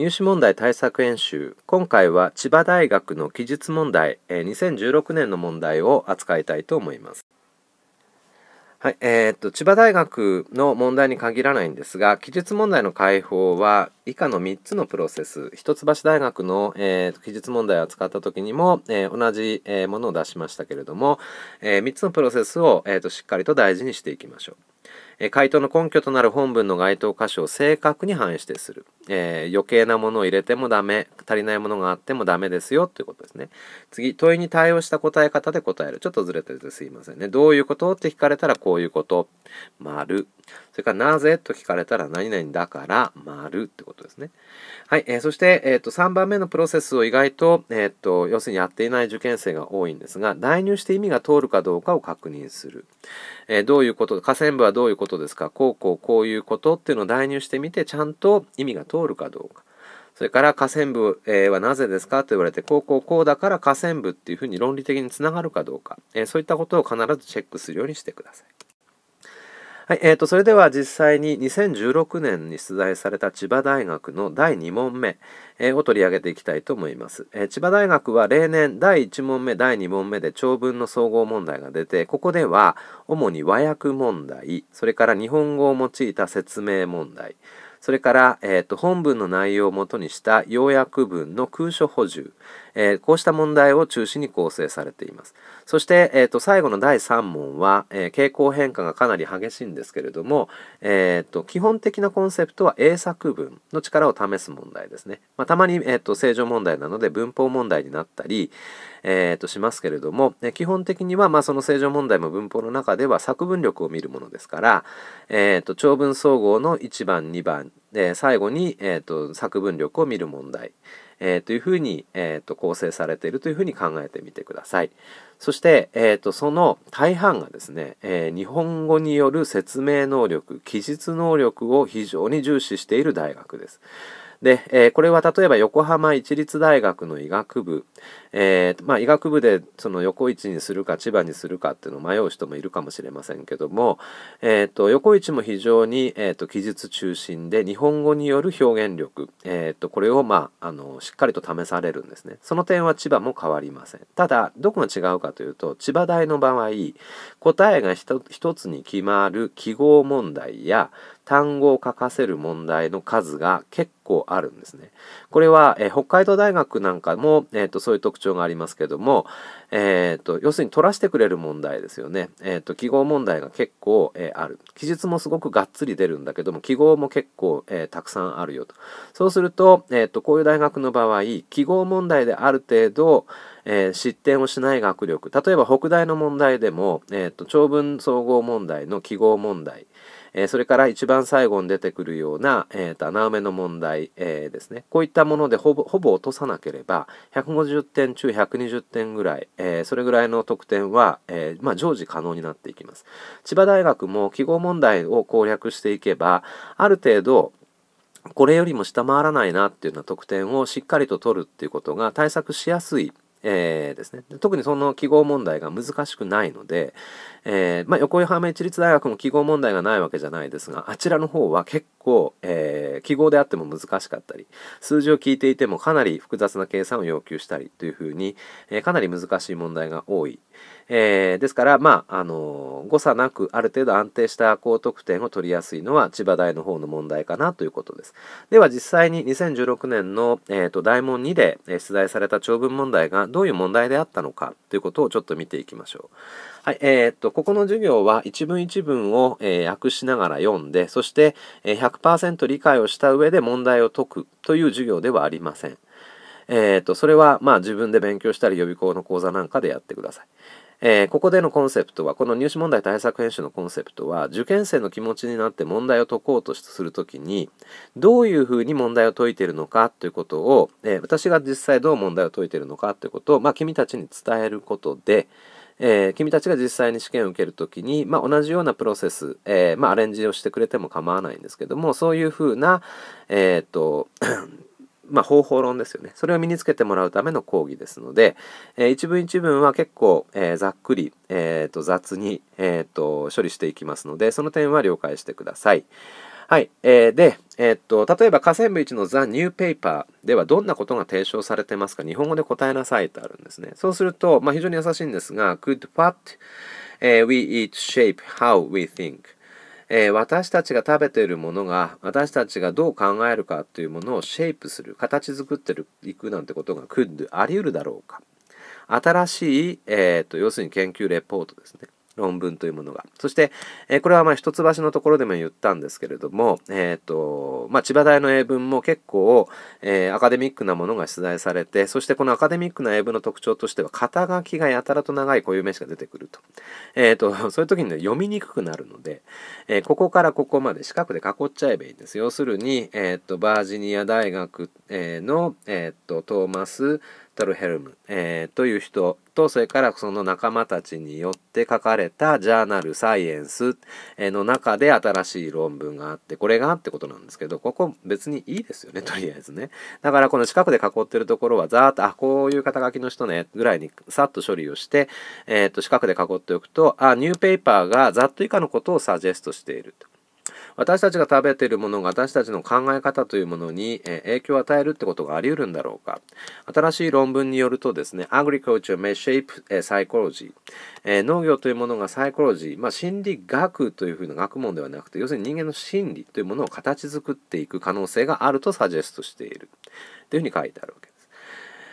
入試問題対策演習今回は千葉大学の記述問題、え2016年の問題を扱いたいと思います。はいえー、っと千葉大学の問題に限らないんですが記述問題の解放は以下の3つのプロセス一橋大学の、えー、記述問題を扱った時にも、えー、同じ、えものを出しましたけれども、え3つのプロセスを、えーとしっかりと大事にしていきましょう、え回答の根拠となる本文の該当箇所を正確に反映してするえー、余計なものを入れてもダメ足りないものがあってもダメですよということですね次問いに対応した答え方で答えるちょっとずれててすいませんねどういうことって聞かれたらこういうこと丸それからなぜと聞かれたら何々だから丸ってことですねはい、えー、そして、えーと、3番目のプロセスを意外と,、えーと、と要するにやっていない受験生が多いんですが代入して意味が通るかどうかを確認する、えー、どういうこと河川部はどういうことですかこうこうこういうことっていうのを代入してみてちゃんと意味が通るかどうかそれから河川部はなぜですかと言われてこうこうこうだから河川部っていうふうに論理的につながるかどうか、えそういったことを必ずチェックするようにしてください。はいえーと、それでは実際に2016年に出題された千葉大学の第2問目、を取り上げていきたいと思います、えー、千葉大学は例年第1問目第2問目で長文の総合問題が出てここでは主に和訳問題それから日本語を用いた説明問題それから、えーと、本文の内容をもとにした要約文の空所補充、えー、こうした問題を中心に構成されています。そして、えーと、最後の第3問は、えー、傾向変化がかなり激しいんですけれども、えーと、基本的なコンセプトは英作文の力を試す問題ですね。まあ、たまに、えーと、正常問題なので文法問題になったり、えー、としますけれども、え基本的には、まあ、その正常問題も文法の中では作文力を見るものですから、えー、と長文総合の1番2番、えー、最後に、えー、と作文力を見る問題。えー、というふうに、えー、と構成されているというふうに考えてみてください。そして、えー、とその大半がですね、えー、日本語による説明能力記述能力を非常に重視している大学です。で、えー、これは例えば横浜市立大学の医学部、えー、まあ、医学部でその横市にするか千葉にするかっていうのを迷う人もいるかもしれませんけども、えーと、横市も非常に、えーと、記述中心で日本語による表現力、えーとこれを、まあ、あのしっかりと試されるんですね。その点は千葉も変わりません。ただどこが違うかというと千葉大の場合答えが一つに決まる記号問題や単語を書かせる問題の数が結構あるんですね。これは、えー、北海道大学なんかも、えーと、そういう特徴がありますけども、えーと、要するに取らせてくれる問題ですよね。えーと、記号問題が結構、えー、ある。記述もすごくがっつり出るんだけども記号も結構、えー、たくさんあるよと。そうすると,、えー、とこういう大学の場合記号問題である程度、えー、失点をしない学力例えば北大の問題でも、えーと長文総合問題の記号問題えー、それから一番最後に出てくるような、えーと、穴埋めの問題、えー、ですねこういったものでほぼほぼ落とさなければ150点中120点ぐらい、えー、それぐらいの得点は、えまあ、常時可能になっていきます千葉大学も記号問題を攻略していけばある程度これよりも下回らないなっていうような得点をしっかりと取るっていうことが対策しやすいえー、ですね、特にその記号問題が難しくないので、えー、まあ、横浜市立大学も記号問題がないわけじゃないですがあちらの方は結構、えー、記号であっても難しかったり数字を聞いていてもかなり複雑な計算を要求したりというふうに、えかなり難しい問題が多い、えー、ですから、まあ、あの誤差なくある程度安定した高得点を取りやすいのは千葉大の方の問題かなということです。では実際に2016年の、えーと、大問2で出題された長文問題がどういう問題であったのかということをちょっと見ていきましょう。はい、えー、っと、ここの授業は一文一文を、えー、訳しながら読んで、そして100%理解をした上で問題を解くという授業ではありません。えー、っと、それはまあ自分で勉強したり予備校の講座なんかでやってください。えー、ここでのコンセプトはこの入試問題対策編集のコンセプトは受験生の気持ちになって問題を解こうとする時にどういうふうに問題を解いているのかということを、えー、私が実際どう問題を解いているのかということを、まあ、君たちに伝えることで、えー、君たちが実際に試験を受ける時に、まあ、同じようなプロセス、えー、まあ、アレンジをしてくれても構わないんですけどもそういうふうな、えっとまあ、方法論ですよね。それを身につけてもらうための講義ですので、えー、一文一文は結構、えー、ざっくり、えーと、雑に、えーと、処理していきますので、その点は了解してください。はい。えー、で、えー、っと、例えば、河川部1の The New Paper ではどんなことが提唱されてますか日本語で答えなさいとあるんですね。そうすると、まあ、非常に優しいんですが、Could what、we eat shape how we think? えー、私たちが食べているものが私たちがどう考えるかというものをシェイプする形作ってるいくなんてことが c あり得るだろうか新しい、えーと要するに研究レポートですね論文というものが。そして、えー、これはまあ一橋のところでも言ったんですけれども、えっ、ー、と、まあ、千葉大の英文も結構、えー、アカデミックなものが出題されて、そしてこのアカデミックな英文の特徴としては、肩書きがやたらと長い固有名詞が出てくると。えっ、と、そういう時に、ね、読みにくくなるので、えここからここまで四角で囲っちゃえばいいんです。要するに、えっ、と、バージニア大学の、えっ、と、トーマス、トルヘルム、えー、という人とそれからその仲間たちによって書かれたジャーナル「サイエンス」の中で新しい論文があってこれがってことなんですけどここ別にいいですよねとりあえずねだからこの近くで囲ってるところはざーっとあこういう肩書きの人ねぐらいにさっと処理をして、えー、と近くで囲っておくとあニューペーパーがざっと以下のことをサジェストしていると私たちが食べているものが私たちの考え方というものに、え影響を与えるってことがあり得るんだろうか新しい論文によるとですねアグリコルチ l t u r e m イプ shape、ー、えー、農業というものがサイコロジー、まあ、心理学というふうな学問ではなくて要するに人間の心理というものを形作っていく可能性があるとサジェストしているというふうに書いてあるわけです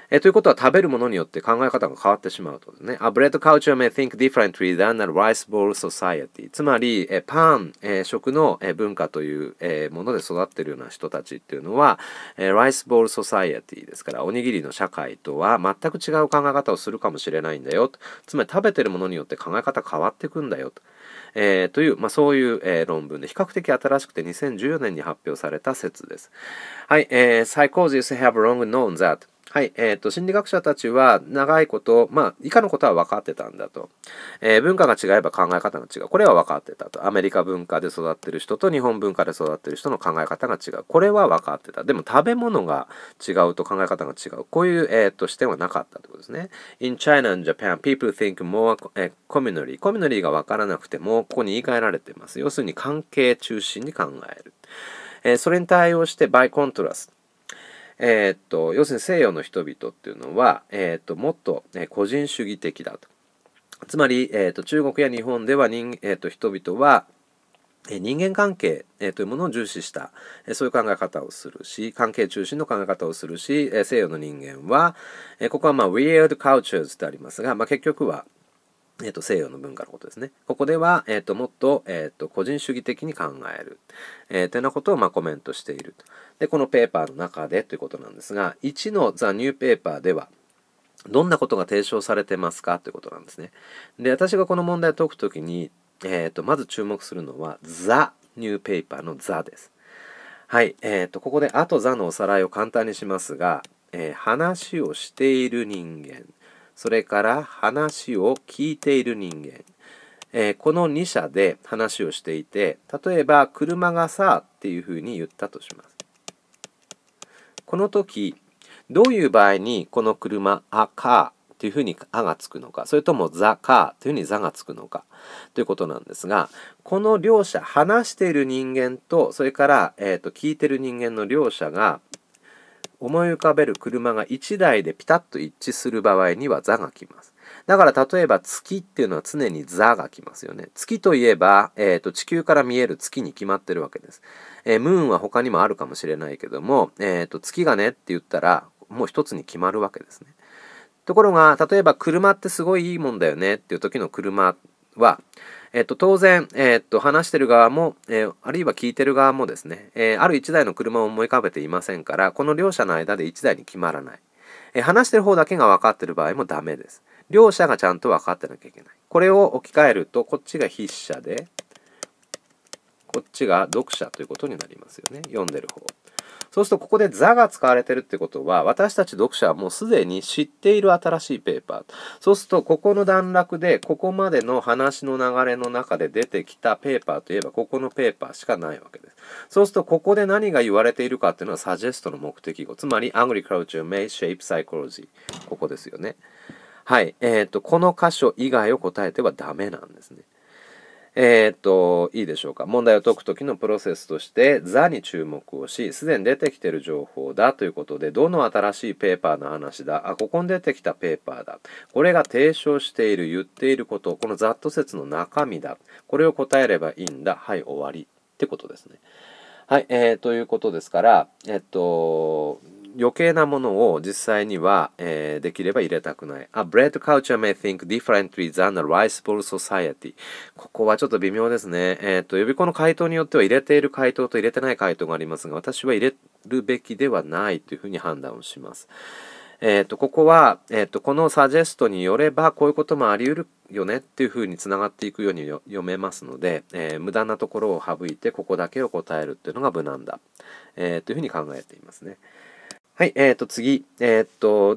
えということは食べるものによって考え方が変わってしまうとね。A bread culture may think differently than a rice bowl society. つまり、えパン、え食の、え文化という、えもので育っているような人たちっていうのは、えー、ライスボールソサイエティですから、おにぎりの社会とは全く違う考え方をするかもしれないんだよつまり食べてるものによって考え方変わってくんだよと。えー、という、まあ、そういう、えー、論文で比較的新しくて2014年に発表された説です。はい、えー、Psychologists have long known that はい、えー、と、心理学者たちは長いこと、まあ、以下のことは分かってたんだと。えー、文化が違えば考え方が違う。これは分かってたと。アメリカ文化で育ってる人と日本文化で育ってる人の考え方が違う。これは分かってた。でも、食べ物が違うと考え方が違う。こういう、えっ、ー、と、視点はなかったってことですね。In China and Japan, people think more communally. communally が分からなくても、ここに言い換えられてます。要するに、関係中心に考える。えそれに対応して、by contrast。えー、っと要するに西洋の人々っていうのは、えー、っともっと、ね、個人主義的だと。つまり、えー、っと中国や日本では人,、えっと人々は人間関係というものを重視したそういう考え方をするし関係中心の考え方をするし西洋の人間はここはまあ Weird Cultures ってありますが、まあ、結局はえっと、西洋の文化のことですね。ここでは、えっと、もっと、えっと、個人主義的に考える。えー、てなことを、まあ、コメントしていると。で、このペーパーの中でということなんですが、1のザ・ニューペーパーでは、どんなことが提唱されてますかということなんですね。で、私がこの問題を解くときに、えっ、ー、と、まず注目するのは、ザ・ニューペーパーのザです。はい、えっ、ー、と、ここで、あとザのおさらいを簡単にしますが、えー、話をしている人間。それから話を聞いている人間、えー、この2者で話をしていて例えば「車がさ」っていうふうに言ったとします。この時どういう場合にこの車「あか」というふうに「あ」がつくのかそれとも「ザ」かというふうに「ザ」がつくのかということなんですがこの両者話している人間とそれから、えーと、と聞いてる人間の両者が思い浮かべる車が1台でピタッと一致する場合には座が来ます。だから例えば月っていうのは常に座が来ますよね。月といえば、えーと、地球から見える月に決まってるわけです。えー、ムーンは他にもあるかもしれないけども、えーと月がねって言ったらもう一つに決まるわけですね。ところが例えば車ってすごいいいもんだよねっていう時の車はえっと、当然、えっと、話してる側も、えー、あるいは聞いてる側もですね、えー、ある1台の車を思い浮かべていませんから、この両者の間で1台に決まらない。えー、話してる方だけが分かってる場合もダメです。両者がちゃんと分かってなきゃいけない。これを置き換えると、こっちが筆者で、こっちが読者ということになりますよね。読んでる方。そうするとここで座が使われてるってことは私たち読者はもうすでに知っている新しいペーパーそうするとここの段落でここまでの話の流れの中で出てきたペーパーといえばここのペーパーしかないわけですそうするとここで何が言われているかっていうのはサジェストの目的語つまり Agriculture may shape psychology ここですよねはいえっ、ー、とこの箇所以外を答えてはダメなんですねえー、っと、いいでしょうか。問題を解くときのプロセスとして、ザに注目をし、すでに出てきている情報だということで、どの新しいペーパーの話だ、あ、ここに出てきたペーパーだ、これが提唱している、言っていること、このざっと説の中身だ、これを答えればいいんだ、はい、終わりってことですね。はい、えー、ということですから、えっと、余計なものを実際には、えー、できれば入れたくない。A bread culture may think differently than a rice bowl society. ここはちょっと微妙ですね。えっ、ー、と、予備校の回答によっては入れている回答と入れてない回答がありますが、私は入れるべきではないというふうに判断をします。えっ、ー、と、ここは、えっ、ー、と、このサジェストによれば、こういうこともあり得るよねっていうふうにつながっていくように読めますので、えー、無駄なところを省いて、ここだけを答えるっていうのが無難だ、えー、というふうに考えていますね。はい、えっ、ー、と、次、えっ、ー、と、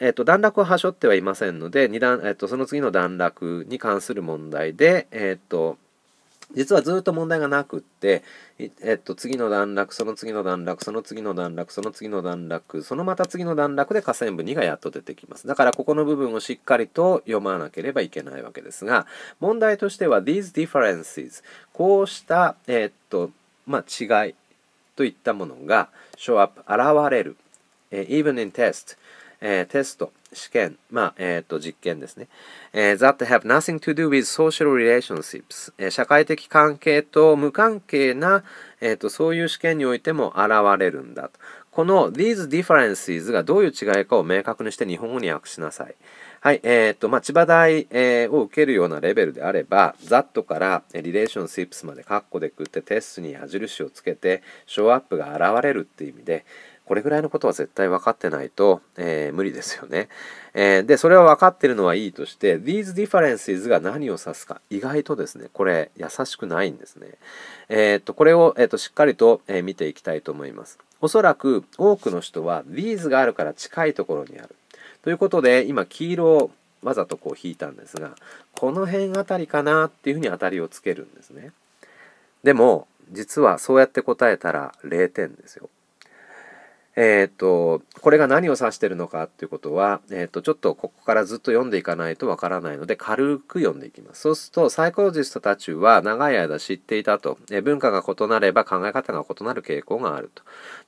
えっ、ー、と、段落をはしょってはいませんので、二段、えっ、と、その次の段落に関する問題で、えっ、と、実はずっと問題がなくって、えっと、次の段落、その次の段落、その次の段落、その次の段落、そのまた次の段落で下線部2がやっと出てきます。だからここの部分をしっかりと読まなければいけないわけですが、問題としては these differences、こうした、えっと、まあ、違いといったものが show up、現れる。even in test、テスト、試験、まあ、えっ、ー、と、実験ですね。that have nothing to do with social relationships、社会的関係と無関係な、えっ、と、そういう試験においても現れるんだと。この these differences がどういう違いかを明確にして日本語に訳しなさい。はい、えっ、ー、と、まあ、千葉大、えー、を受けるようなレベルであれば、that から relationships までカッコでくってテストに矢印をつけて、ショーアップが現れるっていう意味で、これぐらいのことは絶対分かってないと、えー、無理ですよね、えー、で、それは分かってるのはいいとして、these differences が何を指すか、意外とですね、これ優しくないんですね。えー、っと、これを、えっとしっかりと、え見ていきたいと思います。おそらく多くの人は these があるから近いところにある。ということで、今黄色をわざとこう引いたんですが、この辺あたりかなっていうふうに当たりをつけるんですね。でも、実はそうやって答えたら0点ですよ。えーと、これが何を指してるのかっていうことは、えーと、ちょっとここからずっと読んでいかないとわからないので軽く読んでいきますそうするとサイコロジストたちは長い間知っていたと、えー、文化が異なれば考え方が異なる傾向がある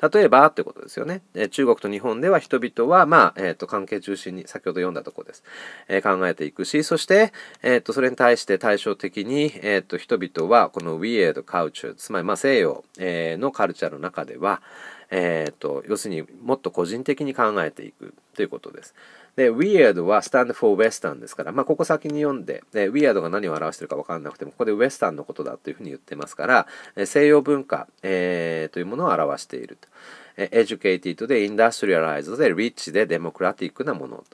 と例えばってことですよね、えー、中国と日本では人々は、まあえーと、関係中心に先ほど読んだとこです、えー、考えていくしそして、えー、とそれに対して対照的に、えー、と人々はこの Weird Culture つまりまあ西洋、えー、のカルチャーの中では、えーと、要するにもっと個人的に考えていくということです。で、Weird は Stand for Western ですから、まあ、ここ先に読んで、で Weird が何を表してるか分かんなくても、ここで Western のことだというふうに言ってますから、え西洋文化、えー、というものを表していると。え Educated で Industrialized で Rich で Democratic なものと。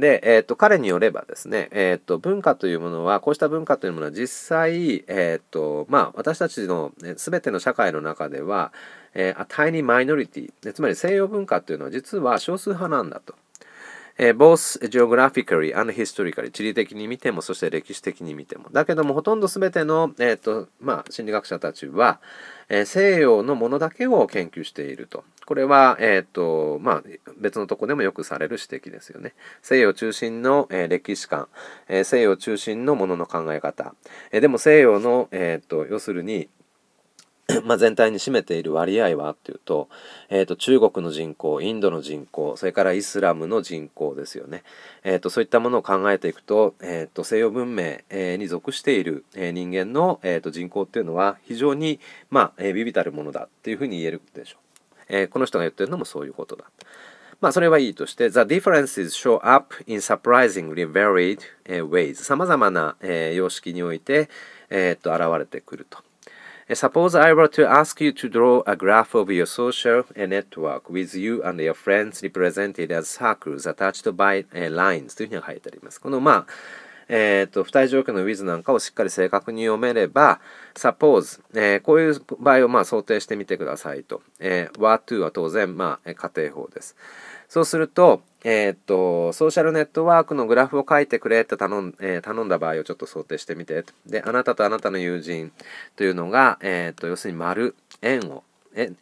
で、えーと、彼によればですね、えーと、文化というものはこうした文化というものは実際、えーとまあ、私たちの全ての社会の中では、えー、タイニーマイノリティ、つまり西洋文化というのは実は少数派なんだと。えー、both geographically and historically 地理的に見てもそして歴史的に見てもだけどもほとんど全ての、えーとまあ、心理学者たちは、えー、西洋のものだけを研究しているとこれは、えーとまあ、別のとこでもよくされる指摘ですよね西洋中心の、えー、歴史観、え西洋中心のものの考え方、えでも西洋の、えーと要するに まあ、全体に占めている割合はっていうと,、えー、と中国の人口インドの人口それからイスラムの人口ですよね、えー、とそういったものを考えていくと,、えー、と西洋文明、えに属している、え人間の、えー、と人口っていうのは非常に、まあえ々たるものだっていうふうに言えるでしょう、えこの人が言ってるのもそういうことだ。まあそれはいいとして、The differences show up in surprisingly varied ways。な、え様式において、えー、と現れてくると。Suppose I were to ask you to draw a graph of your social network with you and your friends represented as circles attached by lines というふうに書いてあります。このまあ、えっ、ー、と、付帯条件の with なんかをしっかり正確に読めれば、suppose、えー、こういう場合をまあ想定してみてくださいと。えー、were to は当然、まあ、仮定法です。そうすると、えー、っと、ソーシャルネットワークのグラフを書いてくれって頼ん,、えー、頼んだ場合をちょっと想定してみて。で、あなたとあなたの友人というのが、えー、っと、要するに丸、円を、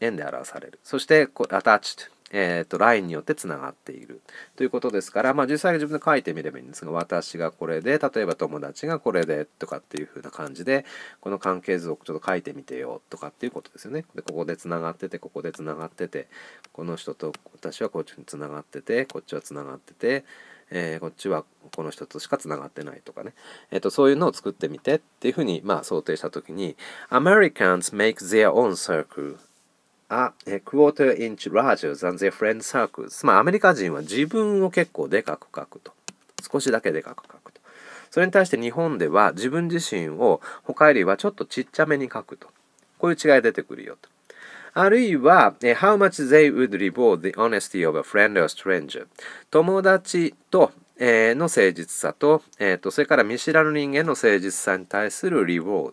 円で表される。そして、アタッチえーと、ラインによってつながっているということですから、まあ、実際に自分で書いてみればいいんですが私がこれで例えば友達がこれでとかっていう風な感じでこの関係図をちょっと書いてみてよとかっていうことですよね。でここでつながっててここでつながっててこの人と私はこっちにつながっててこっちはつながってて。えー、こっちはこの人としかつながってないとかね、えーと、とそういうのを作ってみてっていうふうに、まあ、想定した時に「Americans make their own circle」あ、えクォーターインチラージャーザンゼフレンドサークルまりアメリカ人は自分を結構でかく書くと少しだけでかく書くとそれに対して日本では自分自身を他よりはちょっとちっちゃめに書くとこういう違いが出てくるよとあるいは、How much they would reward the honesty of a friend or stranger 友達と、えの誠実さと,、えーと、それから見知らぬ人間の誠実さに対するリボード、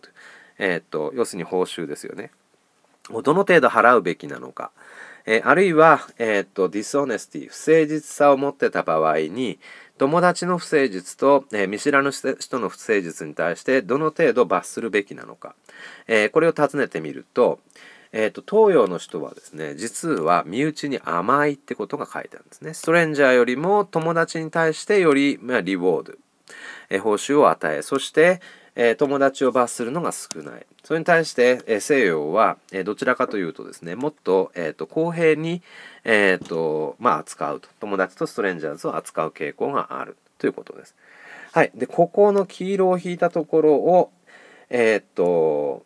えーと要するに報酬ですよねをどの程度払うべきなのか、えー、あるいは、えー、っとディスオネスティ不誠実さを持ってた場合に友達の不誠実と、えー、見知らぬ人の不誠実に対してどの程度罰するべきなのか、えこれを尋ねてみると,、えーと、と東洋の人はですね実は身内に甘いってことが書いてあるんですね。ストレンジャーよりも友達に対してより、まあ、リボード、え報酬を与えそして、え友達を罰するのが少ない。それに対して、え西洋は、えどちらかというとですね、もっと,、えーと、公平に、えーとまあ、扱うと。友達とストレンジャーズを扱う傾向があるということです。はい。で、ここの黄色を引いたところを、えー、っと、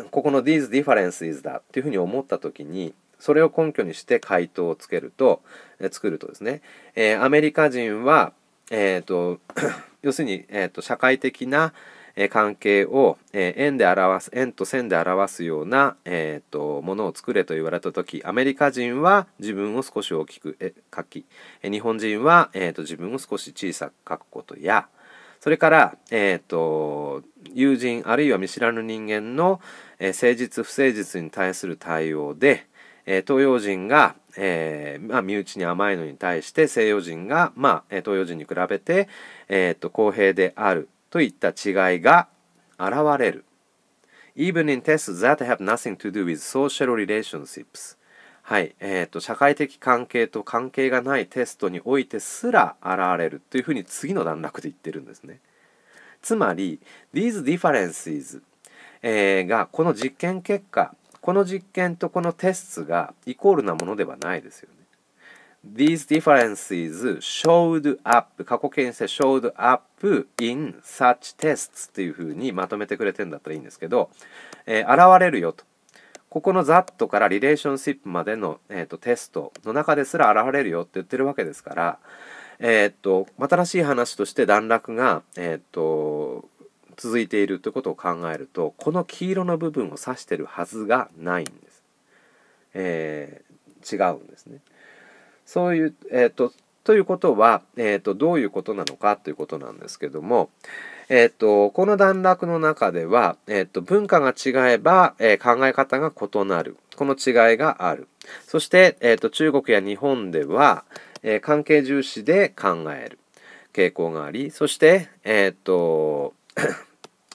ここの these differences だっていうふうに思った時に、それを根拠にして回答をつけると、え作るとですね、えー、アメリカ人は、えーと、要するに、えーと、社会的な関係を円で表す円と線で表すような、えーと、ものを作れと言われた時アメリカ人は自分を少し大きく書き日本人は、えー、と自分を少し小さく書くことやそれから、えーと、と友人あるいは見知らぬ人間の、えー、誠実不誠実に対する対応で、え東洋人が、えー、まあ、身内に甘いのに対して西洋人が、まあ、東洋人に比べて、えーと、公平であるといった違いが現れる。Even in tests that have nothing to do with social relationships はい、えーと、と社会的関係と関係がないテストにおいてすら現れるというふうに次の段落で言ってるんですね。つまり These differences、えー、がこの実験結果この実験とこのテストがイコールなものではないですよね。These differences showed up 過去形成 showed up in such tests というふうにまとめてくれてんだったらいいんですけど、えー、現れるよとここの that からリレーションシップまでの、えーと、テストの中ですら現れるよって言ってるわけですからえっ、ー、と新しい話として段落がえっ、ー、と続いているということを考えるとこの黄色の部分を指してるはずがないんです。えー、違うんですね。そういう、えーと、ということは、えーと、どういうことなのかということなんですけども、えーと、とこの段落の中では、えー、と文化が違えば、えー、考え方が異なるこの違いがあるそして、えー、と中国や日本では、えー、関係重視で考える傾向がありそして、えーと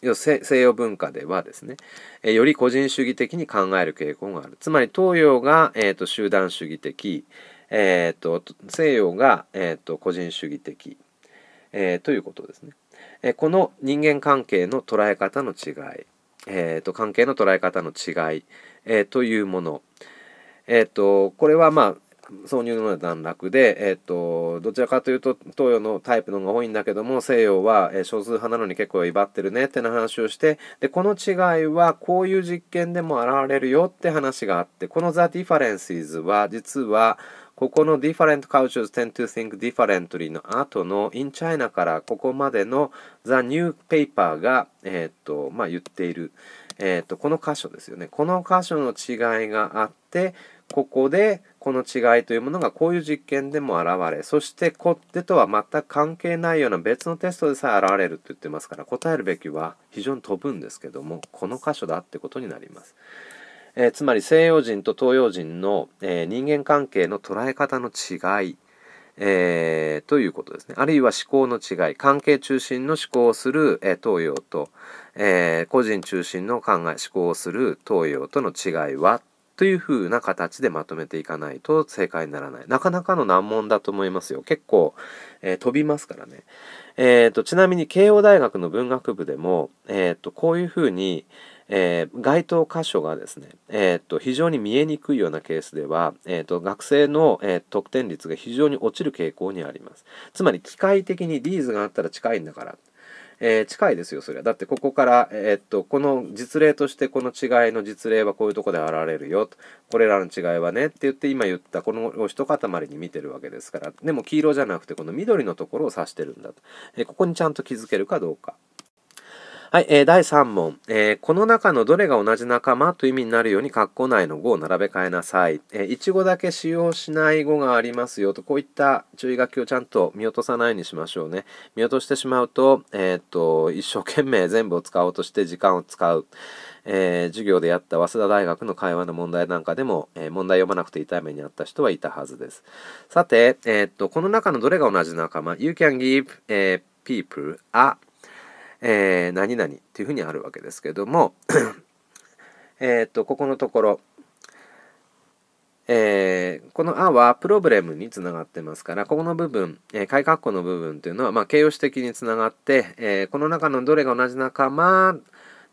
要西洋文化ではですね、えー、より個人主義的に考える傾向があるつまり東洋が、えーと、集団主義的、えーと、西洋が、えーと、個人主義的、えー、ということですね、えー、この人間関係の捉え方の違い、えー、と関係の捉え方の違い、えー、というものえーとこれはまあ挿入の段落で、えっ、ー、と、どちらかというと東洋のタイプのが多いんだけども、西洋は、えー、少数派なのに結構威張ってるねっての話をして、で、この違いはこういう実験でも現れるよって話があって、この The Differences は実は、ここの Different Cultures Tend to Think Differently の後の In China からここまでの The New Paper が、えっ、ー、と、まあ、言っている。えーとこの箇所ですよねこの箇所の違いがあってここでこの違いというものがこういう実験でも現れそしてこってとは全く関係ないような別のテストでさえ現れると言ってますから答えるべきは非常に飛ぶんですけどもこの箇所だってことになります。えー、つまり西洋人と東洋人の、えー、人間関係の捉え方の違い、えー、ということですねあるいは思考の違い関係中心の思考をする、え東洋と、え個人中心の考え思考をする東洋との違いはというふうな形でまとめていかないと正解にならない。なかなかの難問だと思いますよ。結構、えー、飛びますからね。えっ、ー、と、ちなみに慶応大学の文学部でも、えっ、ー、と、こういうふうに、えー、該当箇所がですね、えっ、ー、と、非常に見えにくいようなケースでは、えっ、と、学生の、えー、得点率が非常に落ちる傾向にあります。つまり、機械的にリーズがあったら近いんだから、えー、近いですよそれはだってここから、えー、っとこの実例としてこの違いの実例はこういうとこで現れるよとこれらの違いはねって言って今言ったこの一塊に見てるわけですからでも黄色じゃなくてこの緑のところを指してるんだと、えー、ここにちゃんと気づけるかどうかはい、えー、第3問、えー、この中のどれが同じ仲間という意味になるように括弧内の語を並べ替えなさい。えー、一語だけ使用しない語がありますよと、こういった注意書きをちゃんと見落とさないようにしましょうね。見落としてしまうと、えー、っと、一生懸命全部を使おうとして時間を使う。えー、授業でやった早稲田大学の会話の問題なんかでも、えー、問題読まなくて痛い目にあった人はいたはずです。さて、えー、っと、この中のどれが同じ仲間 ?You can give、people a えー、何々というふうにあるわけですけども えっとここのところ、えー、この「あ」はプロブレムにつながってますからここの部分、えー、括弧の部分というのは、まあ、形容詞的につながって、えー、この中のどれが同じ仲間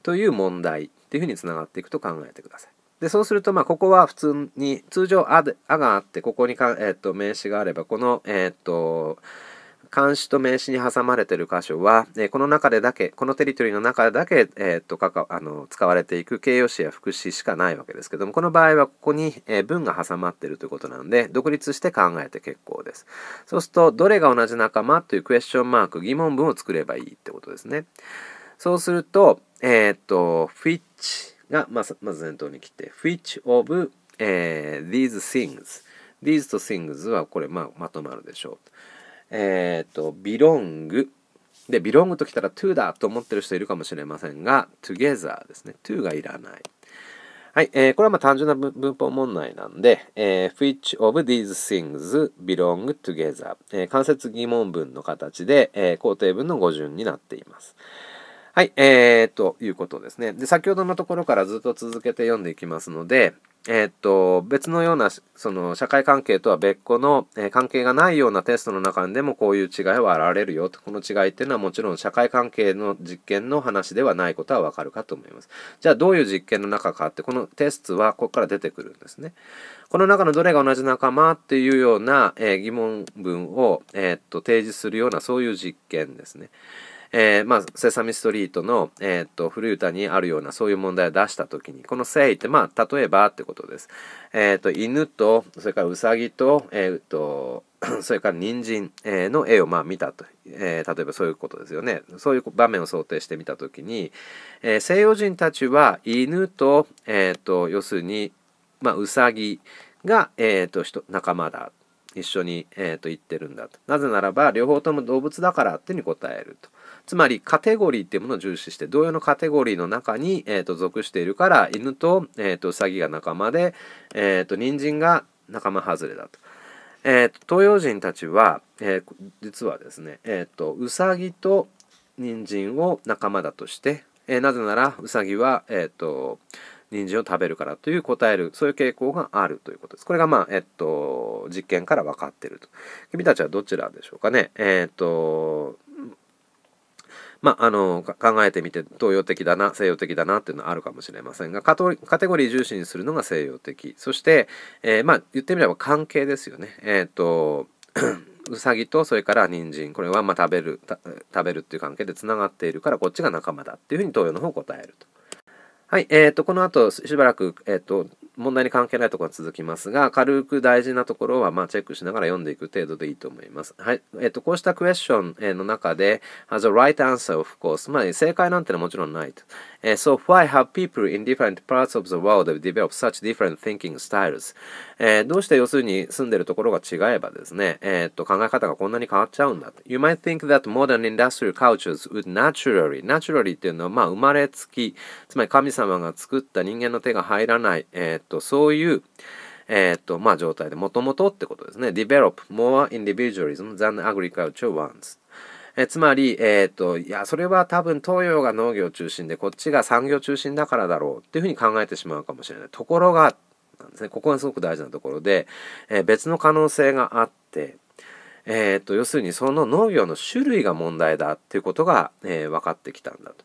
という問題というふうにつながっていくと考えてください。でそうするとまあここは普通に通常あで「あ」があってここにか、えーと、名詞があればこのえっ、と監視と名詞に挟まれている箇所は、えこの中でだけこのテリトリーの中だけ、えー、っとかかあの使われていく形容詞や副詞しかないわけですけどもこの場合はここに、え文が挟まっているということなので独立して考えて結構ですそうするとどれが同じ仲間というクエスチョンマーク疑問文を作ればいいってことですねそうするとえー、っとフィッチがまず前頭に来て which of、えー、these things these と things はこれまあまとまるでしょうえっ、ー、と、belong。で、belong ときたら to だと思ってる人いるかもしれませんが、together ですね。to がいらない。はい、えー、これはまあ単純な文法問題なんで、えー、which of these things belong together、えー、関節疑問文の形で、えー、肯定文の語順になっています。はい、えー、ということですね。で、先ほどのところからずっと続けて読んでいきますので、えー、っと別のようなその社会関係とは別個の、えー、関係がないようなテストの中でもこういう違いは現れるよとこの違いっていうのはもちろん社会関係の実験の話ではないことはわかるかと思いますじゃあどういう実験の中かってこのテストはここから出てくるんですねこの中のどれが同じ仲間っていうような、えー、疑問文を、えっと提示するようなそういう実験ですねえー、まあ、セサミストリートの、えー、っと、古歌にあるようなそういう問題を出した時に、この性って、まあ、例えばってことです。えー、っと、犬と、それからウサギと、えっと、それから人参の絵をまあ見たと、えー、例えばそういうことですよね。そういう場面を想定してみたときに、えー、西洋人たちは犬と、えーと、と要するに、まあ、ウサギが、えーと、と仲間だ。一緒に、えーと、と言ってるんだと。なぜならば両方とも動物だからってに答えると。つまりカテゴリーっていうものを重視して同様のカテゴリーの中に、えー、と属しているから犬と,、えー、とウサギが仲間で、えー、と人参が仲間外れだと。えーと、東洋人たちは、えー、実はですね、えーと、ウサギと人参を仲間だとして、えー、なぜならウサギは、えーと、人参を食べるからという答えるそういう傾向があるということです。これがまあ、えっと、実験から分かっていると。君たちはどちらでしょうかね。えっと、まあ、あの考えてみて東洋的だな西洋的だなっていうのはあるかもしれませんがカテゴリー重視にするのが西洋的そして、えー、まあ、言ってみれば関係ですよね。えっ、ー、とうさぎとそれから人参これはま食べる食べるっていう関係でつながっているからこっちが仲間だっていうふうに東洋の方を答えると。はい、えー、とこの後しばらく、えっと問題に関係ないところは続きますが、軽く大事なところは、まチェックしながら読んでいく程度でいいと思います。はい。えっと、こうしたクエスチョンの中で、h as a right answer, of course。まあ、正解なんてのはもちろんないと。え so, why have people in different parts of the world developed such different thinking styles? えどうして要するに住んでるところが違えばですね、えっと、考え方がこんなに変わっちゃうんだと。You might think that modern industrial cultures would naturally, naturally っていうのは、まあ、生まれつき、つまり神様が作った人間の手が入らない、えっと、そういう、えっ、と、まあ、状態で、もともとってことですね。develop more individualism than agriculture wants. えつまり、えっ、と、いや、それは多分東洋が農業中心で、こっちが産業中心だからだろうっていうふうに考えてしまうかもしれない。ところが、なんですね、ここがすごく大事なところで、えー、別の可能性があって、えっ、と、要するにその農業の種類が問題だっていうことが、え分かってきたんだと。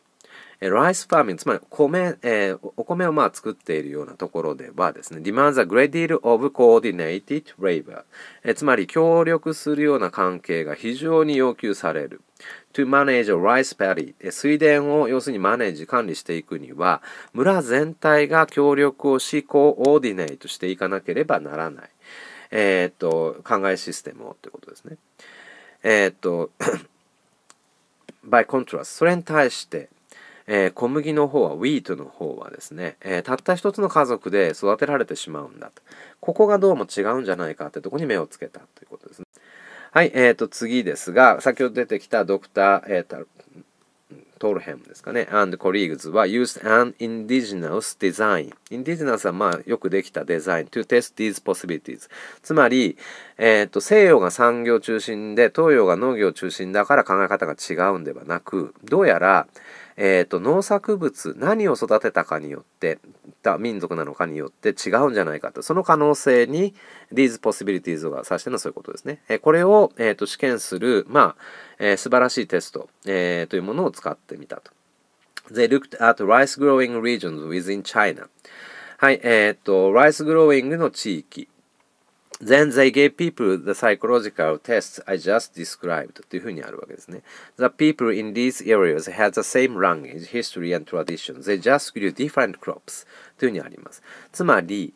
えライスファーミング、つまり米、えー、お米をまあ作っているようなところではですね、demands a great deal of coordinated labor、えー、つまり協力するような関係が非常に要求される。to manage a rice paddy、えー、水田を要するにマネージ、管理していくには、村全体が協力をし、コーディネートしていかなければならない。えー、っと、考えシステムをということですね。えー、っと、by contrast それに対してえー、小麦の方はウィートの方はですね、えー、たった一つの家族で育てられてしまうんだとここがどうも違うんじゃないかってとこに目をつけたということですねはいえー、と次ですが先ほど出てきたドクター、えー、トルヘムですかね、and colleagues は used an indigenous design。indigenous はまあよくできたデザイン to test these possibilities。つまり、えーと、西洋が産業中心で東洋が農業中心だから考え方が違うんではなく、どうやら、えーと、農作物何を育てたかによってた民族なのかによって違うんじゃないかとその可能性に these possibilities が指してるのはそういうことですね。えこれを、えーと試験する、まあえー、素晴らしいテスト、えー、というものを使ってみたと。They looked at rice growing regions within China. はい、えっ、ー、と、rice growing の地域。Then they gave people the psychological tests I just described というふうにあるわけですね。The people in these areas had the same language, history and tradition. They just grew different crops というふうにあります。つまり、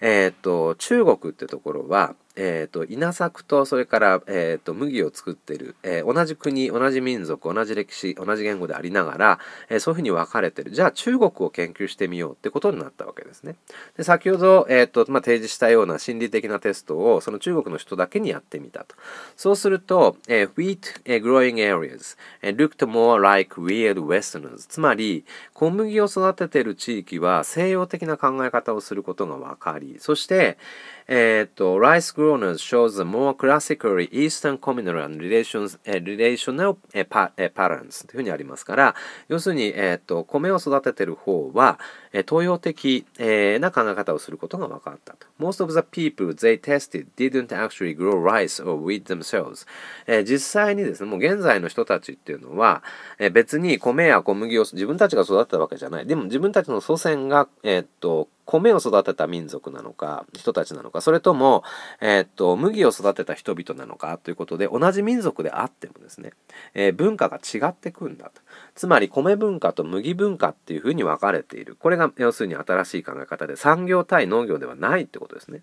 えっ、ー、と、中国ってところは、えーと、稲作とそれから、えーと、麦を作ってる、えー、同じ国同じ民族同じ歴史同じ言語でありながら、えー、そういうふうに分かれてるじゃあ中国を研究してみようってことになったわけですね。で先ほど、えーとまあ、提示したような心理的なテストをその中国の人だけにやってみたと。そうすると、えー、Wheat、ー、Growing Areas、ー、looked more like weird westerners つまり小麦を育ててる地域は西洋的な考え方をすることが分かりそして、えっと、Rice g r o w n e r s shows the more classically Eastern communal and relations,、えー、relational、えー、patterns というふうにありますから、要するに、えっ、と、米を育ててる方は、東洋的な考え方をすることが分かったと。Most of the people they tested didn't actually grow rice or wheat themselves. 実際にですね、もう現在の人たちっていうのは、別に米や小麦を自分たちが育てたわけじゃない。でも自分たちの祖先が、えっと、米を育てた民族なのか人たちなのかそれとも、えー、っと麦を育てた人々なのかということで同じ民族であってもですね、えー、文化が違ってくんだとつまり米文化と麦文化っていうふうに分かれているこれがが要するに新しい考え方で産業対農業ではないってことですね。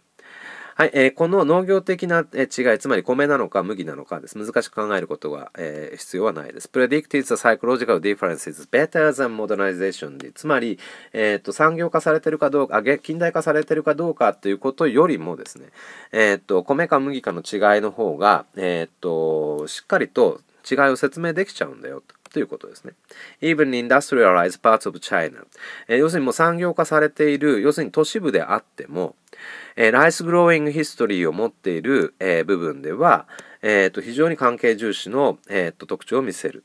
はい、えー、この農業的な違い、つまり米なのか麦なのかです。難しく考えることが、えー、必要はないです。Predict is a psychological difference is better than modernization. つまり、えーと、産業化されてるかどうか、近代化されてるかどうかということよりもですね、えーと、米か麦かの違いの方が、えーと、としっかりと違いを説明できちゃうんだよと。ということですね。even industrialized parts of China、えー、要するにもう産業化されている、要するに都市部であっても、えー、ライスグローイングヒストリーを持っている、えー、部分では、えーと、非常に関係重視の、えーと特徴を見せる。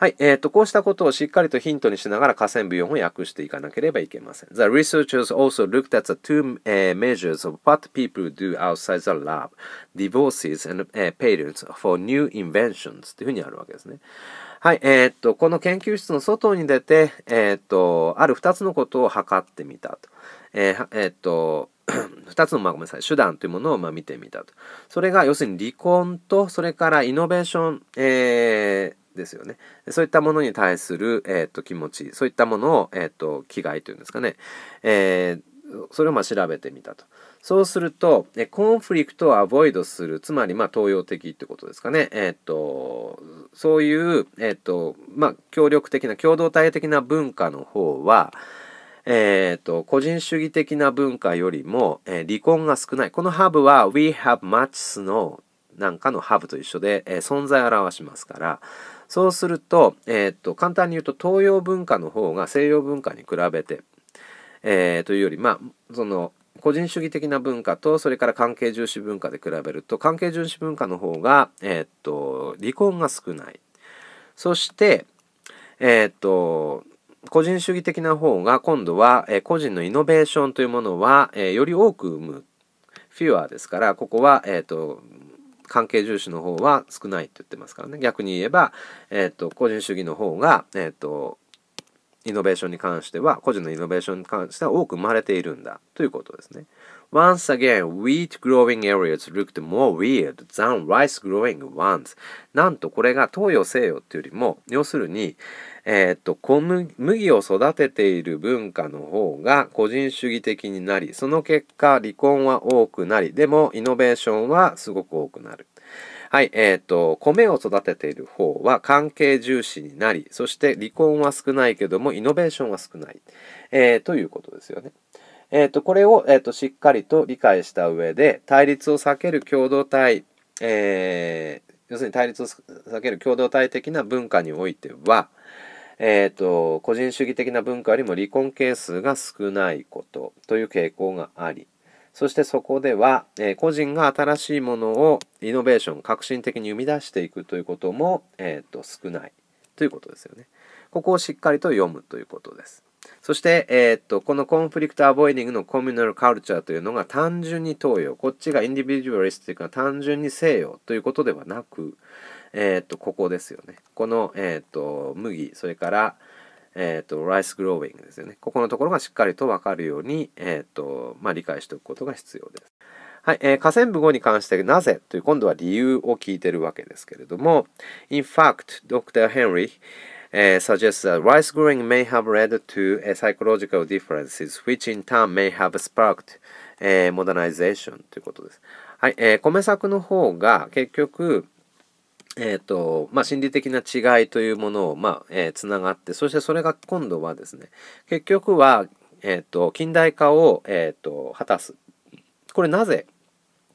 はい、えっ、ー、と、こうしたことをしっかりとヒントにしながら下線部4を訳していかなければいけません。The researchers also looked at the two、uh, measures of what people do outside the lab, divorces and、uh, parents for new inventions というふうにあるわけですね。はい、えっ、ー、と、この研究室の外に出て、えっ、ー、と、ある2つのことを測ってみたと。ええっと、2 つの、まあ、ごめんなさい手段というものをま見てみたとそれが要するに離婚とそれからイノベーション、えですよね。そういったものに対する、えーと、気持ちそういったものを、えーと、危気概というんですかね、えー、それをま調べてみたと。そうすると、えコンフリクトをアボイドする、つまり、まあ、東洋的ってことですかね。えっ、ー、と、そういう、えっ、ー、と、まあ、協力的な、共同体的な文化の方は、えっ、ー、と、個人主義的な文化よりも、え離婚が少ない。このハブは、We have much snow なんかのハブと一緒で、え存在を表しますから、そうすると,、えー、っと簡単に言うと東洋文化の方が西洋文化に比べて、えー、というよりまあその個人主義的な文化とそれから関係重視文化で比べると関係重視文化の方が、えー、っと離婚が少ない。そして、えー、っと個人主義的な方が今度は、え個人のイノベーションというものは、えより多く生むフィアですからここは、えーと関係重視の方は少ないって言ってますからね逆に言えば、えーと、個人主義の方が、えーと、とイノベーションに関しては個人のイノベーションに関しては多く生まれているんだということですね。Once again, wheat growing areas looked more weird than rice growing ones. なんとこれが東洋西洋っていうよりも要するに、えー、と小麦を育てている文化の方が個人主義的になりその結果離婚は多くなりでもイノベーションはすごく多くなる。はい、えっ、ー、と、米を育てている方は関係重視になり、そして離婚は少ないけども、イノベーションは少ない、えー、ということですよね。えっ、ー、と、これを、えーと、としっかりと理解した上で、対立を避ける共同体、え要するに対立を避ける共同体的な文化においては、えー、と、個人主義的な文化よりも離婚係数が少ないことという傾向があり、そしてそこでは、えー、個人が新しいものをイノベーション、革新的に生み出していくということも、えーと、少ないということですよね。ここをしっかりと読むということです。そして、えーと、とこのコンフリクト・アボイディングのコミュナル・カルチャーというのが単純に東洋こっちがインディビジュアリストというか単純に西洋ということではなく、えー、っと、ここですよね。この、えー、っと、麦、それから、えー、っと、ライスグローイングですよね。ここのところがしっかりと分かるように、えっと、まあ、理解しておくことが必要です。はい、えー、下線部語に関してなぜという今度は理由を聞いてるわけですけれども In fact, Dr. Henry、uh, suggests that rice growing may have led to uh, psychological differences which in turn may have sparked、uh, modernization ということです。はい、えー、米作の方が結局、えーとまあ、心理的な違いというものを、まあえー、つながってそしてそれが今度はですね結局は、えーと、近代化を、えーと、果たすこれなぜ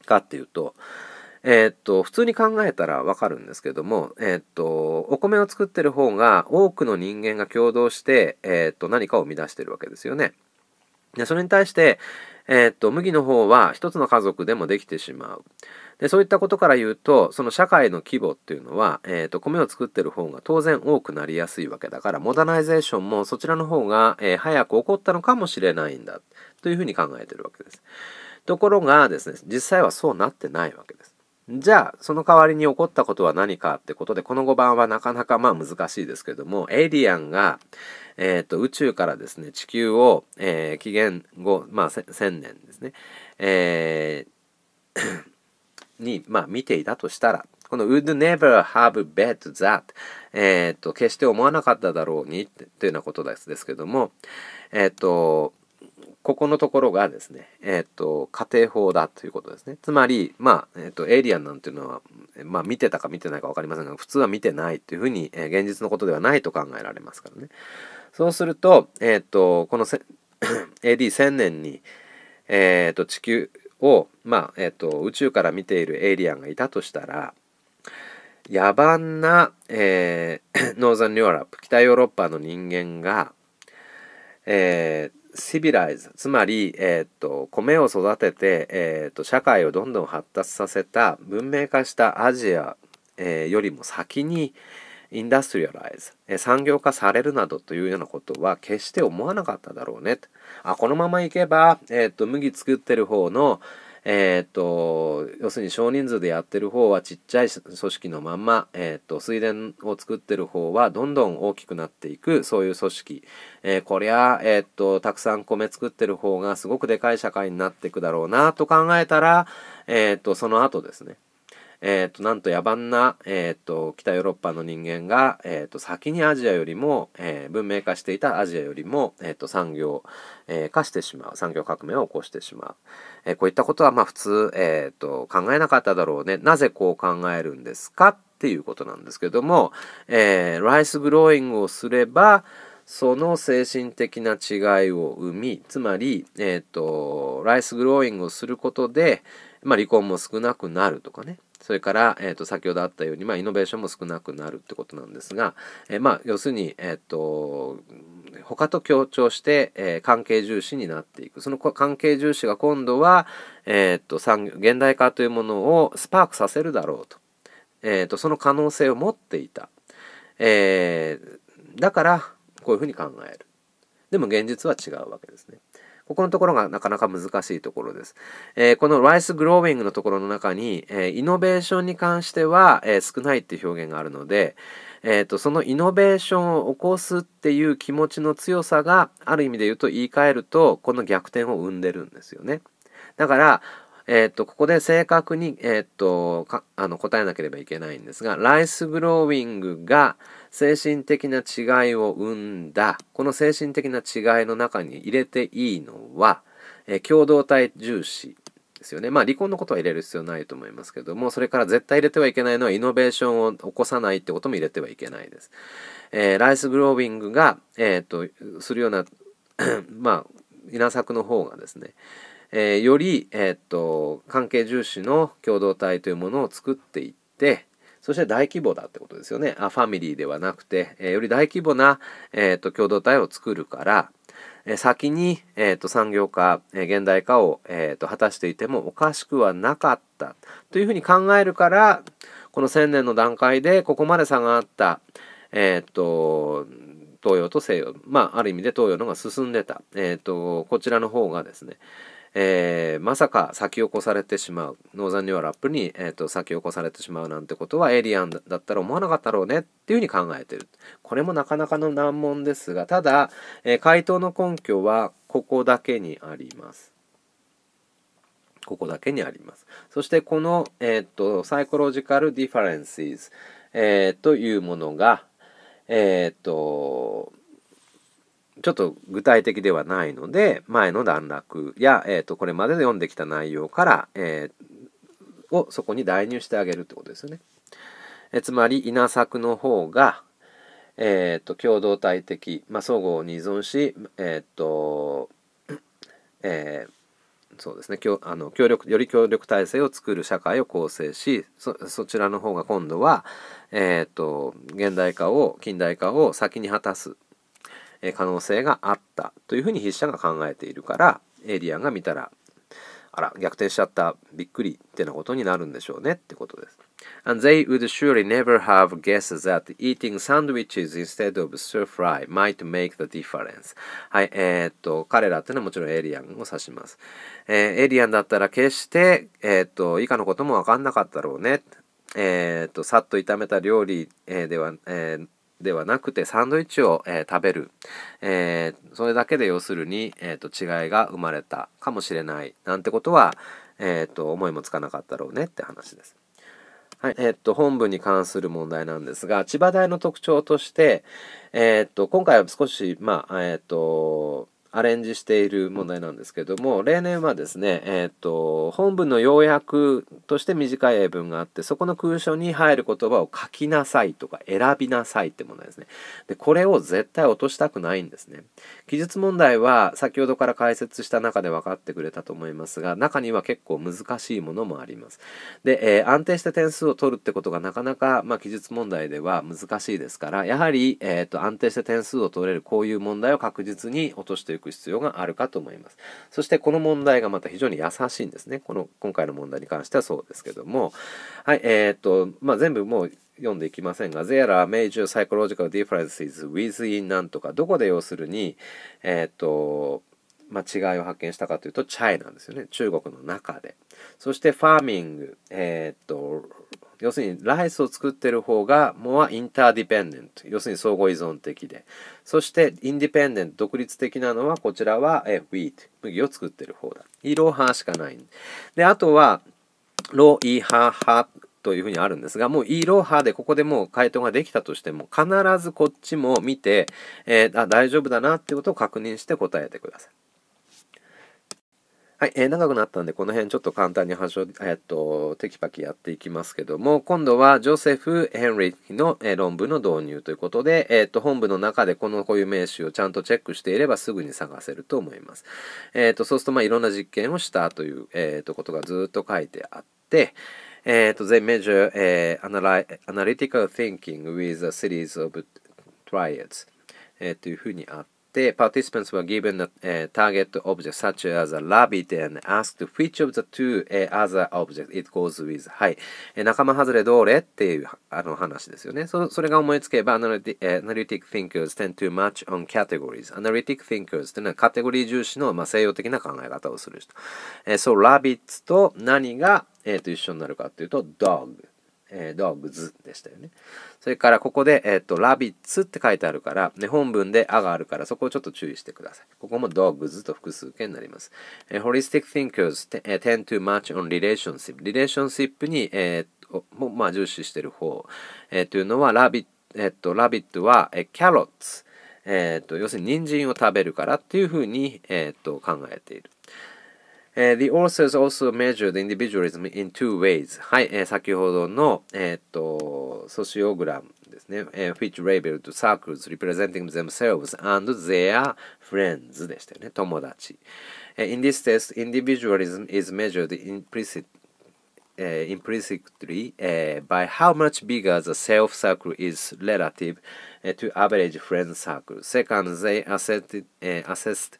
かっていうと,、えーと、普通に考えたらわかるんですけども、えー、とお米を作ってる方が多くの人間が共同して、えー、と何かを生み出してるわけですよね。でそれに対して、えー、と麦の方は一つの家族でもできてしまう。でそういったことから言うとその社会の規模っていうのは、えーと、米を作ってる方が当然多くなりやすいわけだからモダナイゼーションもそちらの方が、えー、早く起こったのかもしれないんだというふうに考えてるわけです。ところがですね実際はそうなってないわけです。じゃあその代わりに起こったことは何かってことでこの5番はなかなかまあ難しいですけどもエイリアンが、えーと、と宇宙からですね地球を、えー、紀元後、まあ、1000年ですね、えーに、まあ、見ていたとしたら、この would never have bet that えっ、と、決して思わなかっただろうにっていうようなことですですけども、えっ、と、ここのところがですね、えっ、と、家庭法だということですね。つまり、まあ、えっ、と、エイリアンなんていうのは、まあ、見てたか見てないか分かりませんが、普通は見てないというふうに、え現実のことではないと考えられますからね。そうすると、えっ、と、この AD1000 年に、えっ、と、地球、を、まあえーと、宇宙から見ているエイリアンがいたとしたら野蛮な、えー、ノーザンヨーロッパ北ヨーロッパの人間が、えー、シビライズつまり、えーと、米を育てて、えーと、と社会をどんどん発達させた文明化したアジア、えー、よりも先に、インダストリアライズ、え産業化されるなどというようなことは決して思わなかっただろうね。あ、このままいけば、えっ、ー、と、麦作ってる方の、えっ、ー、と、要するに少人数でやってる方はちっちゃい組織のまんま、えっ、ー、と、水田を作ってる方はどんどん大きくなっていく、そういう組織。えー、こりゃ、えっ、と、たくさん米作ってる方がすごくでかい社会になっていくだろうなと考えたら、えっ、と、その後ですね。えっ、ー、と、なんと野蛮な、えっ、ー、と、北ヨーロッパの人間が、えっ、ー、と、先にアジアよりも、え文明化していたアジアよりも、えっ、と、産業、え化してしまう。産業革命を起こしてしまう。えこういったことは、まあ、普通、えっ、と、考えなかっただろうね。なぜこう考えるんですかっていうことなんですけども、えライスグローイングをすれば、その精神的な違いを生み、つまり、えっ、と、ライスグローイングをすることで、まあ、離婚も少なくなるとかね。それから、えーと、先ほどあったように、まあ、イノベーションも少なくなるってことなんですが、えー、まあ、要するに、えーと、他と協調して、えー、関係重視になっていくその関係重視が今度は、えーと、業、現代化というものをスパークさせるだろうと,、えー、とその可能性を持っていた、えー、だからこういうふうに考えるでも現実は違うわけですね。ここのところがなかなか難しいところです。えー、この Rice Growing のところの中に、えー、イノベーションに関しては、えー、少ないっていう表現があるので、えーと、とそのイノベーションを起こすっていう気持ちの強さがある意味で言うと言い換えるとこの逆転を生んでるんですよね。だからえっ、と、ここで正確に、えっ、と、か、あの、答えなければいけないんですが、ライスグローウィングが精神的な違いを生んだ、この精神的な違いの中に入れていいのは、えー、共同体重視ですよね。まあ、離婚のことは入れる必要ないと思いますけども、それから絶対入れてはいけないのはイノベーションを起こさないってことも入れてはいけないです。えライスグローウィングが、えっ、と、するような まあ、稲作の方がですね、えー、より、えー、っと、関係重視の共同体というものを作っていって、そして大規模だってことですよね。あファミリーではなくて、えー、より大規模な、えー、っと、共同体を作るから、え先に、えーと、と産業化、えー、現代化を、えーと、と果たしていてもおかしくはなかったというふうに考えるからこの1,000年の段階でここまで差があった、えーと、と東洋と西洋まあある意味で東洋の方が進んでた、えーとこちらの方がですね、えー、まさか先を越されてしまうノーザンニュアラップに、えーと、先を越されてしまうなんてことはエイリアンだったら思わなかったろうねっていうふうに考えてるこれもなかなかの難問ですがただ、えー、回答の根拠はここだけにありますここだけにありますそしてこの、えーと、とサイコロジカルディファレンシーズ、えー、というものがえっ、ー、とちょっと具体的ではないので前の段落や、えー、とこれまでで読んできた内容から、えー、をそこに代入してあげるってことですよね。えつまり稲作の方が、えーと、共同体的、まあ、相互に依存し、えーとえー、そうですねあの協力より協力体制を作る社会を構成しそちらの方が今度は、えーと現代化を近代化を先に果たす可能性があったというふうに筆者が考えているからエイリアンが見たらあら逆転しちゃったびっくりってなことになるんでしょうねってことです。And they would surely never have guessed that eating sandwiches instead of stir fry might make the difference. はい、えー、っと、彼らってのはもちろんエイリアンを指します。えー、エイリアンだったら決して、えー、っと、以下のこともわかんなかったろうね。えっと、さっと炒めた料理、えでは、えではなくてサンドイッチを、えー、食べる、えー、それだけで要するに、えーと、違いが生まれたかもしれないなんてことは、えーと、思いもつかなかったろうねって話です。はいえーと、本文に関する問題なんですが千葉大の特徴として、えー、と今回は少しまあえっ、ー、とアレンジしている問題なんですけども例年はですね、えーと、本文の要約として短い英文があってそこの空所に入る言葉を書きなさいとか選びなさいって問題ですねでこれを絶対落としたくないんですね記述問題は先ほどから解説した中で分かってくれたと思いますが中には結構難しいものもありますで、えー、安定して点数を取るってことがなかなか、まあ、記述問題では難しいですからやはり、えーと、と安定して点数を取れるこういう問題を確実に落としていくく必要があるかと思います。そしてこの問題がまた非常に優しいんですね。この今回の問題に関してはそうですけども、はい、えー、っと、まあ、全部もう読んでいきませんが、There are major psychological differences within なんとか、どこで要するに、えー、っと、まあ、違いを発見したかというと、チャイなんですよね。中国の中で。そして、ファーミング、えー、っと、要するにライスを作ってる方がも o インターディペンデント要するに相互依存的でそしてインディペンデント独立的なのはこちらはえウィー a 麦を作ってる方だイロハしかないであとはロイハハというふうにあるんですがもうイロハでここでもう回答ができたとしても必ずこっちも見て、えー、あ大丈夫だなってことを確認して答えてください。はい、えー、長くなったんでこの辺ちょっと簡単に話を、えー、っとテキパキやっていきますけども今度はジョセフ・ヘンリーの、えー、論文の導入ということで、えー、っと本部の中でこの固有名詞をちゃんとチェックしていればすぐに探せると思います。えー、っとそうするとまあいろんな実験をしたという、えー、っとことがずっと書いてあって。えー、と they measure、えー、analytical thinking with a series of triads、えー、というふうにあってで、participants were given a、uh, target object such as a rabbit and asked which of the two、uh, other objects it goes with. はい。え仲間外れどれっていうあの話ですよね。そそれが思いつけば、analytic thinkers tend to match on categories. analytic thinkers っていうのはカテゴリー重視の、まあ、西洋的な考え方をする人。えー、そう、rabbits と何が、えー、と一緒になるかっていうと、dog。えー、ドッグズでしたよね。それからここで、えっ、ー、と、ラビッツって書いてあるから、ね、本文であがあるからそこをちょっと注意してください。ここもドッグズと複数形になります。えー、holistic thinkers tend to match on relationship. relationship に、えーと、もまあ、重視してる方、えー、というのは、ラビッえっ、と、ラビットは、えー、キャロッツ。えっ、と、要するに人参を食べるからっていうふうに、えっ、と、考えている。えー、The uh, authors also measured individualism in two ways. はい、えー、先ほどの、えー、っと、ソシオグラムですね。えー、which uh, labeled circles representing themselves and their friends でしたよね。友達。えー、in this test, individualism is measured implicit Uh, implicitly uh, by how much bigger the self circle is relative uh, to average friend circle. Second, they assessed, uh, assessed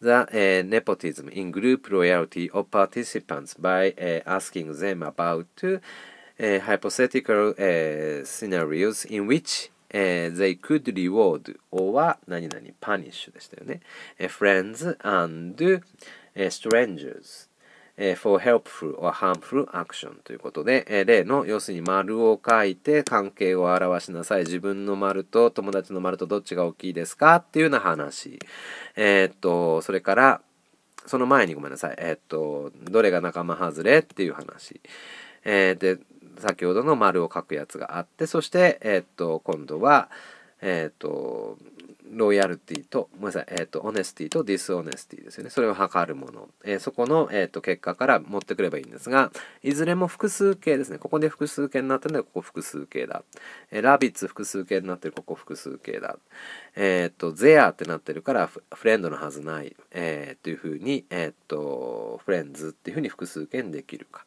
the uh, nepotism in group loyalty of participants by uh, asking them about uh, uh hypothetical uh, scenarios in which uh, they could reward or punish punish friends and strangers for helpful or harmful action ということで、例の要するに丸を書いて関係を表しなさい。自分の丸と友達の丸とどっちが大きいですかっていうような話。えー、っと、それから、その前にごめんなさい。えー、っと、どれが仲間外れっていう話。えー、で、先ほどの丸を書くやつがあって、そして、えっと、今度は、えっと、ロイヤルティと、ごめんなさい、えっ、ー、と、オネスティとディスオネスティですよね。それを測るもの。えー、そこの、えっ、ー、と、結果から持ってくればいいんですが、いずれも複数形ですね。ここで複数形になってるので、ここ複数形だ。えラビッツ複数形になってる、ここ複数形だ。えっ、と、ゼアってなってるから、フレンドのはずない。えー、というふうに、えっ、と、フレンズっていうふうに複数形にできるか。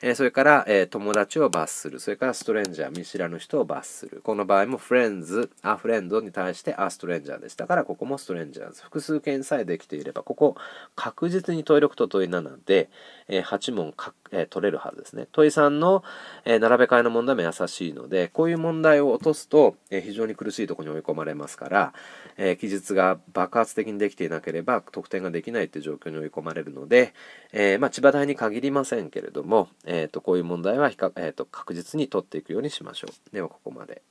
えー、それから、えー、友達を罰する。それから、ストレンジャー、見知らぬ人を罰する。この場合も、フレンズ、アフレンドに対して、アストレンジャーでしたから、ここもストレンジャーズ。複数件さえできていれば、ここ、確実に問い6と問い7で、えー、8問か、え取れるはずですね。問い3の、え並べ替えの問題も優しいので、こういう問題を落とすと、え非常に苦しいところに追い込まれますから、え記述が爆発的にできていなければ、得点ができないという状況に追い込まれるので、えまあ、千葉大に限りませんけれども、えーと、こういう問題は比較、えーと確実に取っていくようにしましょう。ではここまで。